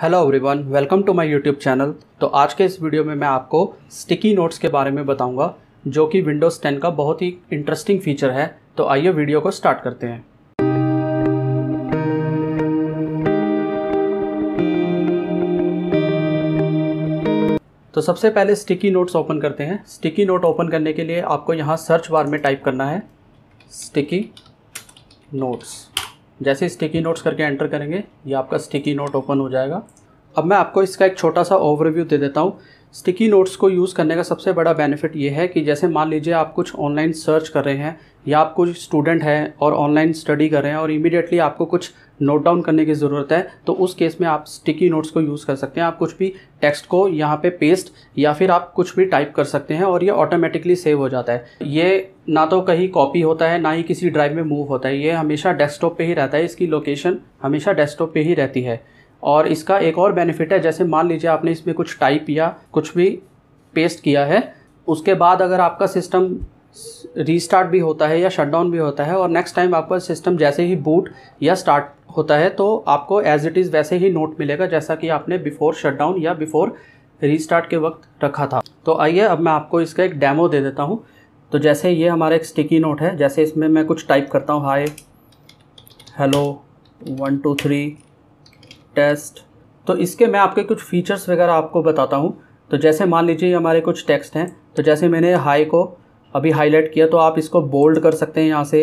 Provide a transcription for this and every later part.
hello everyone welcome to my YouTube channel तो आज के इस वीडियो में मैं आपको स्टिकी नोट्स के बारे में बताऊंगा जो कि विंडोज़ 10 का बहुत ही इंटरेस्टिंग फीचर है तो आइए वीडियो को स्टार्ट करते हैं तो सबसे पहले स्टिकी नोट्स ओपन करते हैं स्टिकी नोट ओपन करने के लिए आपको यहाँ सर्च बार में टाइप करना है स्टिकी नोट्स जैसे स्टिकी नोट्स करके एंटर करेंगे ये आपका स्टिकी नोट ओपन हो जाएगा अब मैं आपको इसका एक छोटा सा ओवरव्यू दे देता हूँ स्टिकी नोट्स को यूज़ करने का सबसे बड़ा बेनिफिट ये है कि जैसे मान लीजिए आप कुछ ऑनलाइन सर्च कर रहे हैं या आप कुछ स्टूडेंट हैं और ऑनलाइन स्टडी कर रहे हैं और इमीडिएटली आपको कुछ नोट डाउन करने की ज़रूरत है तो उस केस में आप स्टिकी नोट्स को यूज़ कर सकते हैं आप कुछ भी टेक्स्ट को यहाँ पे पेस्ट या फिर आप कुछ भी टाइप कर सकते हैं और ये ऑटोमेटिकली सेव हो जाता है ये ना तो कहीं कॉपी होता है ना ही किसी ड्राइव में मूव होता है ये हमेशा डेस्कटॉप पे ही रहता है इसकी लोकेशन हमेशा डेस्कटॉप पे ही रहती है और इसका एक और बेनिफिट है जैसे मान लीजिए आपने इसमें कुछ टाइप या कुछ भी पेस्ट किया है उसके बाद अगर आपका सिस्टम रीस्टार्ट भी होता है या शटडाउन भी होता है और नेक्स्ट टाइम आपका सिस्टम जैसे ही बूट या स्टार्ट होता है तो आपको एज इट इज़ वैसे ही नोट मिलेगा जैसा कि आपने बिफ़ोर शटडाउन या बिफ़ोर रीस्टार्ट के वक्त रखा था तो आइए अब मैं आपको इसका एक डेमो दे देता हूँ तो जैसे ये हमारा एक स्टिकी नोट है जैसे इसमें मैं कुछ टाइप करता हूँ hi hello one two three test तो इसके मैं आपके कुछ फीचर्स वगैरह आपको बताता हूँ तो जैसे मान लीजिए हमारे कुछ टेक्स्ट हैं तो जैसे मैंने हाई को अभी हाईलाइट किया तो आप इसको बोल्ड कर सकते हैं यहाँ से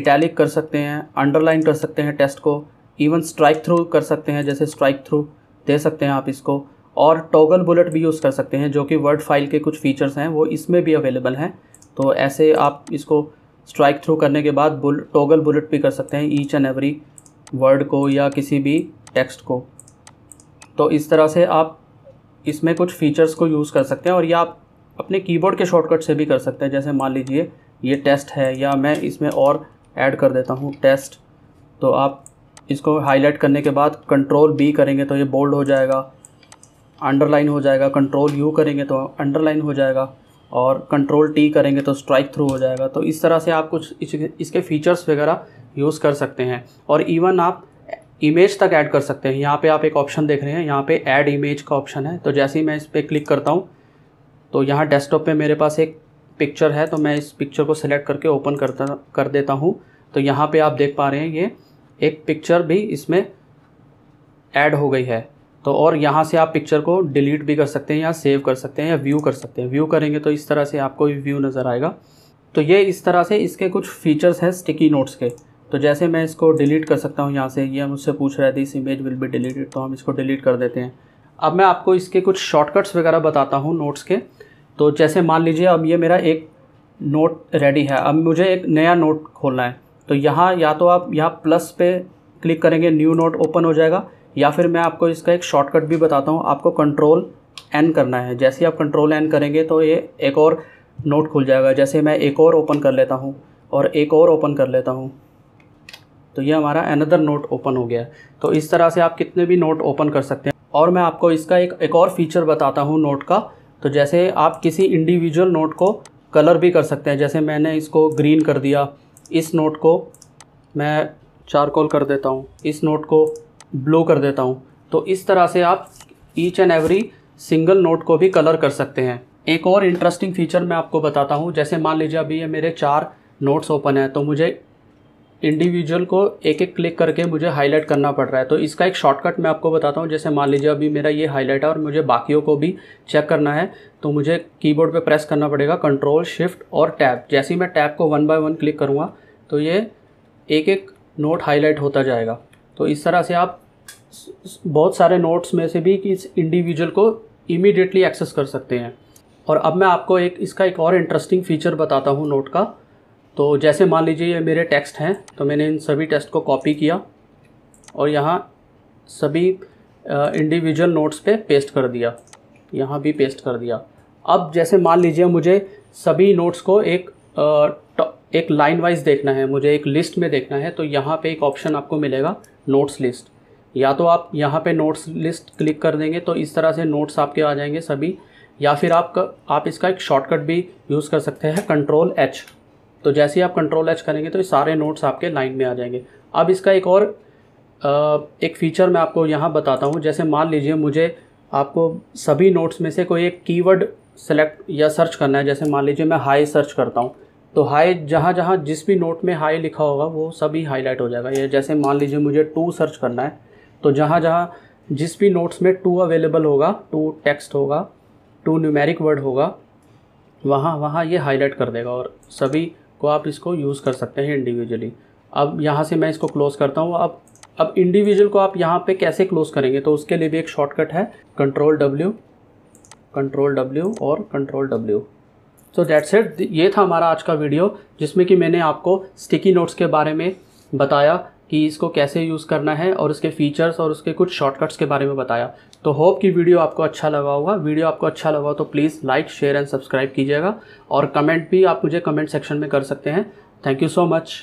इटैलिक कर सकते हैं अंडरलाइन कर सकते हैं टेस्ट को इवन स्ट्राइक थ्रू कर सकते हैं जैसे स्ट्राइक थ्रू दे सकते हैं आप इसको और टॉगल बुलेट भी यूज़ कर सकते हैं जो कि वर्ड फाइल के कुछ फीचर्स हैं वो इसमें भी अवेलेबल हैं तो ऐसे आप इसको स्ट्राइक थ्रू करने के बाद बुल टोगल बुलेट भी कर सकते हैं ईच एंड एवरी वर्ड को या किसी भी टेक्स्ट को तो इस तरह से आप इसमें कुछ फीचर्स को यूज़ कर सकते हैं और या आप अपने कीबोर्ड के शॉर्टकट से भी कर सकते हैं जैसे मान लीजिए ये टेस्ट है या मैं इसमें और ऐड कर देता हूँ टेस्ट तो आप इसको हाईलाइट करने के बाद कंट्रोल बी करेंगे तो ये बोल्ड हो जाएगा अंडरलाइन हो जाएगा कंट्रोल यू करेंगे तो अंडरलाइन हो जाएगा और कंट्रोल टी करेंगे तो स्ट्राइक थ्रू हो जाएगा तो इस तरह से आप कुछ इसके फ़ीचर्स वगैरह यूज़ कर सकते हैं और इवन आप इमेज तक ऐड कर सकते हैं यहाँ पे आप एक ऑप्शन देख रहे हैं यहाँ पे ऐड इमेज का ऑप्शन है तो जैसे ही मैं इस पर क्लिक करता हूँ तो यहाँ डेस्कटॉप पे मेरे पास एक पिक्चर है तो मैं इस पिक्चर को सिलेक्ट करके ओपन करता कर देता हूँ तो यहाँ पे आप देख पा रहे हैं ये एक पिक्चर भी इसमें ऐड हो गई है तो और यहाँ से आप पिक्चर को डिलीट भी कर सकते हैं या सेव कर सकते हैं या व्यू कर सकते हैं व्यू करेंगे तो इस तरह से आपको व्यू नज़र आएगा तो ये इस तरह से इसके कुछ फीचर्स हैं स्टिकी नोट्स के तो जैसे मैं इसको डिलीट कर सकता हूँ यहाँ से ये यह मुझसे पूछ रहा है this image will be deleted तो हम इसको डिलीट कर देते हैं अब मैं आपको इसके कुछ शॉर्टकट्स वगैरह बताता हूँ नोट्स के तो जैसे मान लीजिए अब ये मेरा एक नोट रेडी है अब मुझे एक नया नोट खोलना है तो यहाँ या तो आप यहाँ प्लस पे क्लिक करेंगे न्यू नोट ओपन हो जाएगा या फिर मैं आपको इसका एक शॉर्टकट भी बताता हूँ आपको कंट्रोल एन करना है जैसे ही आप कंट्रोल एन करेंगे तो ये एक और नोट खुल जाएगा जैसे मैं एक और ओपन कर लेता हूँ और एक और ओपन कर लेता हूँ तो ये हमारा अनदर नोट ओपन हो गया तो इस तरह से आप कितने भी नोट ओपन कर सकते हैं और मैं आपको इसका एक एक और फीचर बताता हूँ नोट का तो जैसे आप किसी इंडिविजुअल नोट को कलर भी कर सकते हैं जैसे मैंने इसको ग्रीन कर दिया इस नोट को मैं चारकोल कर देता हूँ इस नोट को ब्लू कर देता हूँ तो इस तरह से आप each and every single note को भी कलर कर सकते हैं एक और इंटरेस्टिंग फीचर मैं आपको बताता हूँ जैसे मान लीजिए अभी ये मेरे चार नोट्स ओपन हैं तो मुझे इंडिविजुअल को एक एक क्लिक करके मुझे हाईलाइट करना पड़ रहा है तो इसका एक शॉर्टकट मैं आपको बताता हूँ जैसे मान लीजिए अभी मेरा ये हाईलाइट है और मुझे बाकियों को भी चेक करना है तो मुझे कीबोर्ड पे प्रेस करना पड़ेगा कंट्रोल शिफ्ट और टैब जैसे ही मैं टैब को वन बाय वन क्लिक करूँगा तो ये एक एक नोट हाईलाइट होता जाएगा तो इस तरह से आप बहुत सारे नोट्स में से भी इस इंडिविजुअल को इमीडिएटली एक्सेस कर सकते हैं और अब मैं आपको एक इसका एक और इंटरेस्टिंग फीचर बताता हूँ नोट का तो जैसे मान लीजिए ये मेरे टेक्स्ट हैं तो मैंने इन सभी टेक्स्ट को कॉपी किया और यहाँ सभी इंडिविजुअल नोट्स पे पेस्ट कर दिया यहाँ भी पेस्ट कर दिया अब जैसे मान लीजिए मुझे सभी नोट्स को एक आ, एक लाइन वाइज देखना है मुझे एक लिस्ट में देखना है तो यहाँ पे एक ऑप्शन आपको मिलेगा नोट्स लिस्ट या तो आप यहाँ पे नोट्स लिस्ट क्लिक कर देंगे तो इस तरह से नोट्स आपके आ जाएंगे सभी या फिर आप आप इसका एक शॉर्टकट भी यूज़ कर सकते हैं कंट्रोल एच तो जैसे ही आप कंट्रोल एच करेंगे तो ये सारे नोट्स आपके लाइन में आ जाएंगे अब इसका एक और एक फ़ीचर मैं आपको यहाँ बताता हूँ जैसे मान लीजिए मुझे आपको सभी नोट्स में से कोई एक कीवर्ड सेलेक्ट या सर्च करना है जैसे मान लीजिए मैं हाई सर्च करता हूँ तो हाई जहाँ जहाँ जिस भी नोट में हाई लिखा होगा वो सभी हाईलाइट हो जाएगा या जैसे मान लीजिए मुझे टू सर्च करना है तो जहाँ जहाँ जिस भी नोट्स में टू अवेलेबल होगा टू टेक्स्ट होगा टू न्यूमेरिक वर्ड होगा वहाँ वहाँ ये हाईलाइट कर देगा और सभी को आप इसको यूज़ कर सकते हैं इंडिविजुअली अब यहाँ से मैं इसको क्लोज़ करता हूँ अब अब इंडिविजुअल को आप यहाँ पे कैसे क्लोज़ करेंगे तो उसके लिए भी एक शॉर्टकट है कंट्रोल डब्ल्यू कंट्रोल डब्ल्यू और control W so that's it ये था हमारा आज का वीडियो जिसमें कि मैंने आपको स्टिकी नोट्स के बारे में बताया कि इसको कैसे यूज़ करना है और उसके फीचर्स और उसके कुछ शॉर्टकट्स के बारे में बताया तो होप कि वीडियो आपको अच्छा लगा होगा वीडियो आपको अच्छा लगा तो please like share and subscribe कीजिएगा और कमेंट भी आप मुझे कमेंट सेक्शन में कर सकते हैं थैंक यू सो मच